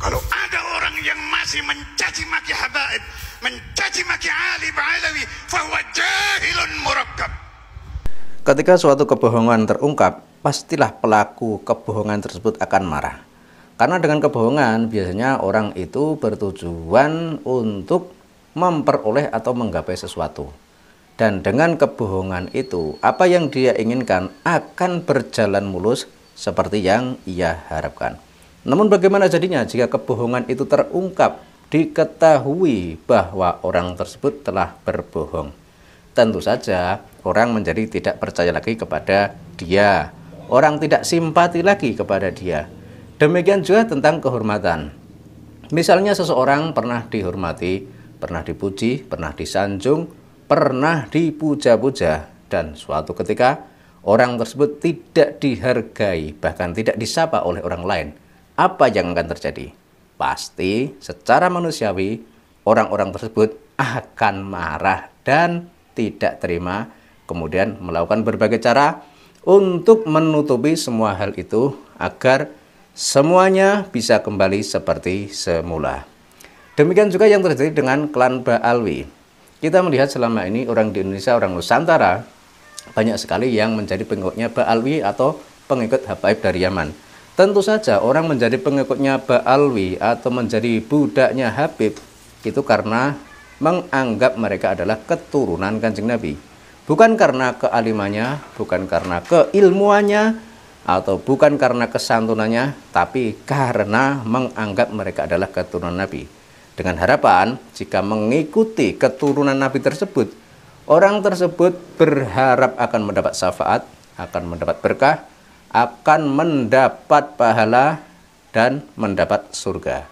Kalau ada orang yang masih mencaci maki habaib, mencaci maki alim alawi, fahuwa jahilun murakkab. Ketika suatu kebohongan terungkap, pastilah pelaku kebohongan tersebut akan marah. Karena dengan kebohongan biasanya orang itu bertujuan untuk memperoleh atau menggapai sesuatu. Dan dengan kebohongan itu, apa yang dia inginkan akan berjalan mulus seperti yang ia harapkan. Namun bagaimana jadinya jika kebohongan itu terungkap, diketahui bahwa orang tersebut telah berbohong? Tentu saja orang menjadi tidak percaya lagi kepada dia. Orang tidak simpati lagi kepada dia. Demikian juga tentang kehormatan. Misalnya seseorang pernah dihormati, pernah dipuji, pernah disanjung, pernah dipuja-puja dan suatu ketika orang tersebut tidak dihargai bahkan tidak disapa oleh orang lain apa yang akan terjadi? Pasti secara manusiawi orang-orang tersebut akan marah dan tidak terima kemudian melakukan berbagai cara untuk menutupi semua hal itu agar semuanya bisa kembali seperti semula. Demikian juga yang terjadi dengan klan Baalwi. Kita melihat selama ini orang di Indonesia, orang Nusantara, banyak sekali yang menjadi pengikutnya Baalwi atau pengikut Habaib dari Yaman. Tentu saja orang menjadi pengikutnya Ba'alwi atau menjadi budaknya Habib itu karena menganggap mereka adalah keturunan kanjeng Nabi. Bukan karena kealimannya, bukan karena keilmuannya, atau bukan karena kesantunannya, tapi karena menganggap mereka adalah keturunan Nabi. Dengan harapan, jika mengikuti keturunan Nabi tersebut, orang tersebut berharap akan mendapat syafaat, akan mendapat berkah, akan mendapat pahala dan mendapat surga.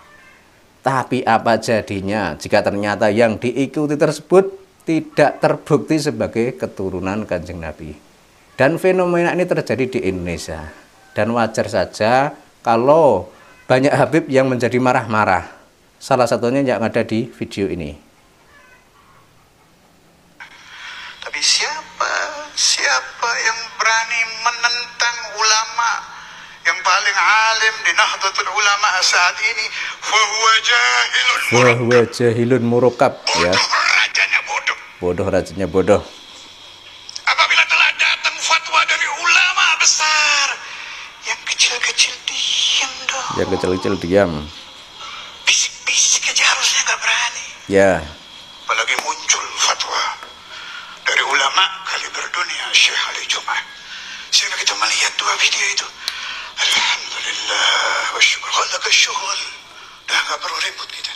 Tapi apa jadinya jika ternyata yang diikuti tersebut tidak terbukti sebagai keturunan Kanjeng Nabi? Dan fenomena ini terjadi di Indonesia. Dan wajar saja kalau banyak Habib yang menjadi marah-marah. Salah satunya yang ada di video ini. alim di Nahdlatul Ulama saat ini fahuwa jahilun fahuwa jahilun murukab ya rajanya bodoh bodoh rajanya bodoh apabila telah datang fatwa dari ulama besar yang kecil-kecil diam dong yang kecil-kecil diam bisik-bisik aja harusnya nggak berani ya apalagi muncul fatwa dari ulama kali berdunia Syekh Ali Jumat sehingga kita melihat dua video itu Alhamdulillah, bersyukur. Kalau ke syuhul, dah nggak perlu ribut kita.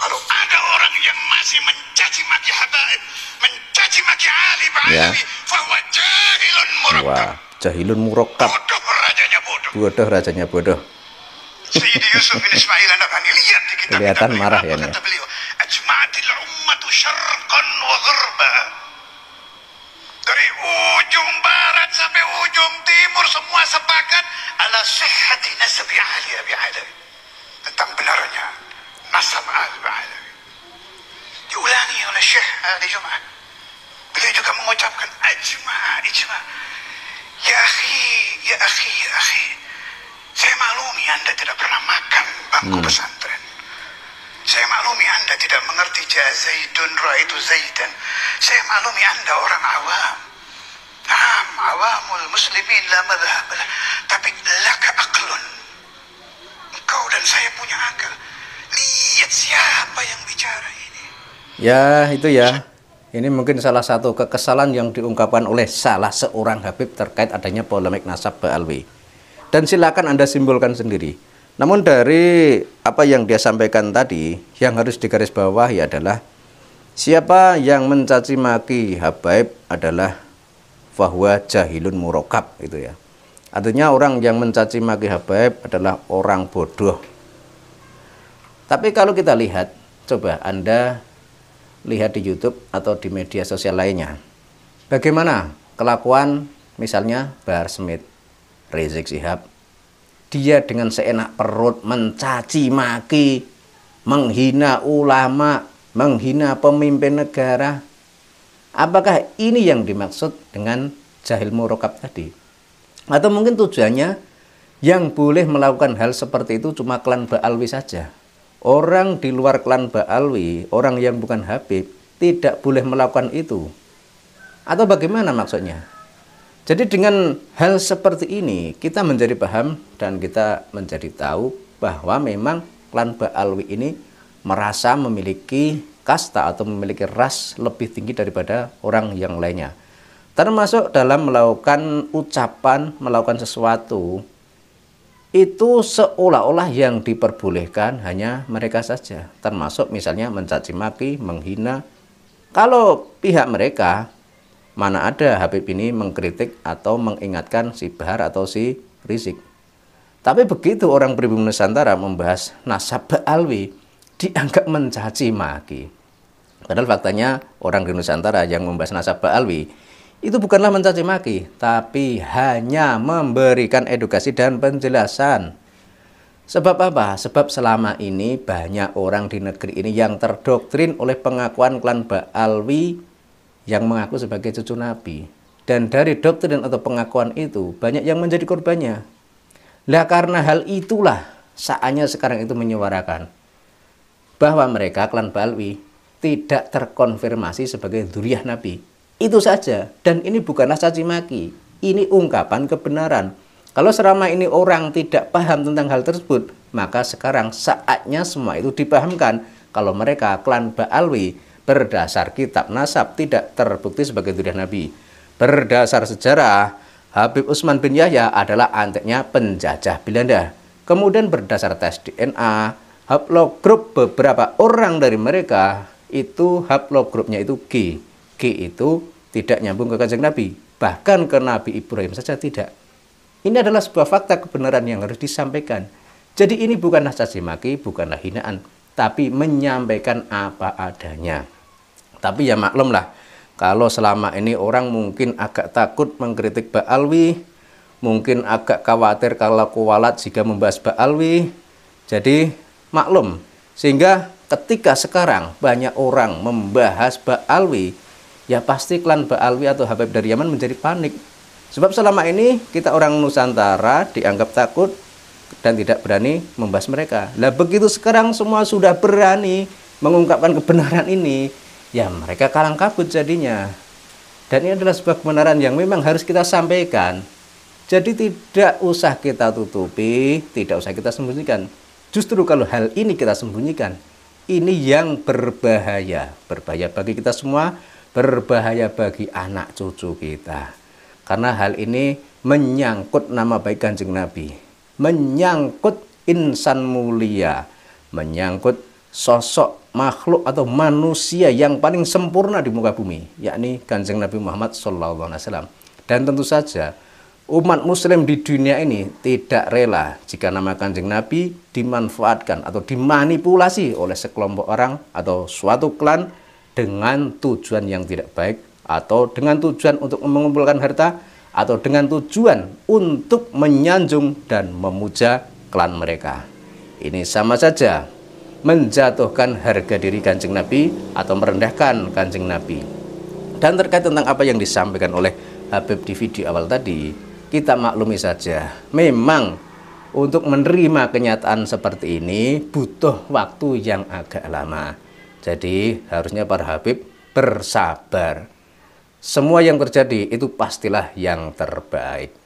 Kalau ada orang yang masih mencaci maki habaib, mencaci maki alim, ya. bahwa jahilun murakkab. Wah, jahilun murakkab. Bodoh rajanya bodoh. Bodoh rajanya bodoh. Sayyidi Yusuf bin Ismail anak lihat di kitab Kelihatan marah ya nih. Ya. Beliau, Ajma'atil ummatu syarqan wa gharba. Dari ujung barat Barat sampai ujung timur semua sepakat ala sehati nasbi Ali Abi Alawi. Tentang benarnya nasab Ali Abi Alawi. Diulangi oleh Syekh hari Jumat. Beliau juga mengucapkan ajma, ijma. Ya akhi, ya akhi, ya akhi. Saya maklumi Anda tidak pernah makan bangku hmm. pesantren. Saya maklumi Anda tidak mengerti jazai zaidun ra itu zaidan. Saya maklumi Anda orang awam. Naam, awamul muslimin la madhab. Tapi laka aklun. Engkau dan saya punya akal. Lihat siapa yang bicara ini. Ya, itu ya. Ini mungkin salah satu kekesalan yang diungkapkan oleh salah seorang Habib terkait adanya polemik nasab Ba'alwi. Dan silakan Anda simpulkan sendiri. Namun dari apa yang dia sampaikan tadi, yang harus digarisbawahi adalah siapa yang mencaci maki Habib adalah fahuwa jahilun murokab gitu ya artinya orang yang mencaci maki habaib adalah orang bodoh tapi kalau kita lihat coba anda lihat di YouTube atau di media sosial lainnya bagaimana kelakuan misalnya Bar Smith Rizik Sihab dia dengan seenak perut mencaci maki menghina ulama menghina pemimpin negara Apakah ini yang dimaksud dengan jahil murokab tadi? Atau mungkin tujuannya yang boleh melakukan hal seperti itu cuma klan Ba'alwi saja. Orang di luar klan Ba'alwi, orang yang bukan Habib, tidak boleh melakukan itu. Atau bagaimana maksudnya? Jadi dengan hal seperti ini kita menjadi paham dan kita menjadi tahu bahwa memang klan Ba'alwi ini merasa memiliki kasta atau memiliki ras lebih tinggi daripada orang yang lainnya. Termasuk dalam melakukan ucapan, melakukan sesuatu itu seolah-olah yang diperbolehkan hanya mereka saja, termasuk misalnya mencaci maki, menghina. Kalau pihak mereka mana ada Habib ini mengkritik atau mengingatkan si Bahar atau si Rizik. Tapi begitu orang pribumi Nusantara membahas nasab Alwi, dianggap mencaci maki. Padahal faktanya orang di Nusantara yang membahas nasab Alwi itu bukanlah mencaci maki, tapi hanya memberikan edukasi dan penjelasan. Sebab apa? Sebab selama ini banyak orang di negeri ini yang terdoktrin oleh pengakuan klan Ba'alwi yang mengaku sebagai cucu Nabi. Dan dari doktrin atau pengakuan itu banyak yang menjadi korbannya. Lah karena hal itulah saatnya sekarang itu menyuarakan bahwa mereka klan Balwi tidak terkonfirmasi sebagai duriah Nabi. Itu saja. Dan ini bukanlah caci maki. Ini ungkapan kebenaran. Kalau selama ini orang tidak paham tentang hal tersebut, maka sekarang saatnya semua itu dipahamkan. Kalau mereka klan Baalwi berdasar kitab nasab tidak terbukti sebagai duriah Nabi. Berdasar sejarah, Habib Usman bin Yahya adalah anteknya penjajah Belanda. Kemudian berdasar tes DNA, haplogroup beberapa orang dari mereka itu haplogroupnya itu G. G itu tidak nyambung ke kanjeng Nabi. Bahkan ke Nabi Ibrahim saja tidak. Ini adalah sebuah fakta kebenaran yang harus disampaikan. Jadi ini bukanlah cacimaki bukanlah hinaan, tapi menyampaikan apa adanya. Tapi ya maklumlah, kalau selama ini orang mungkin agak takut mengkritik Mbak Alwi, mungkin agak khawatir kalau kualat jika membahas Mbak Alwi. Jadi maklum. Sehingga ketika sekarang banyak orang membahas Ba'alwi, ya pasti klan Ba'alwi atau Habib dari Yaman menjadi panik. Sebab selama ini kita orang Nusantara dianggap takut dan tidak berani membahas mereka. Lah begitu sekarang semua sudah berani mengungkapkan kebenaran ini, ya mereka kalang kabut jadinya. Dan ini adalah sebuah kebenaran yang memang harus kita sampaikan. Jadi tidak usah kita tutupi, tidak usah kita sembunyikan. Justru kalau hal ini kita sembunyikan, ini yang berbahaya. Berbahaya bagi kita semua, berbahaya bagi anak cucu kita. Karena hal ini menyangkut nama baik Kanjeng Nabi, menyangkut insan mulia, menyangkut sosok makhluk atau manusia yang paling sempurna di muka bumi, yakni Kanjeng Nabi Muhammad SAW. Dan tentu saja umat muslim di dunia ini tidak rela jika nama kanjeng Nabi dimanfaatkan atau dimanipulasi oleh sekelompok orang atau suatu klan dengan tujuan yang tidak baik atau dengan tujuan untuk mengumpulkan harta atau dengan tujuan untuk menyanjung dan memuja klan mereka. Ini sama saja menjatuhkan harga diri kanjeng Nabi atau merendahkan kanjeng Nabi. Dan terkait tentang apa yang disampaikan oleh Habib di video awal tadi, kita maklumi saja. Memang untuk menerima kenyataan seperti ini butuh waktu yang agak lama. Jadi harusnya para Habib bersabar. Semua yang terjadi itu pastilah yang terbaik.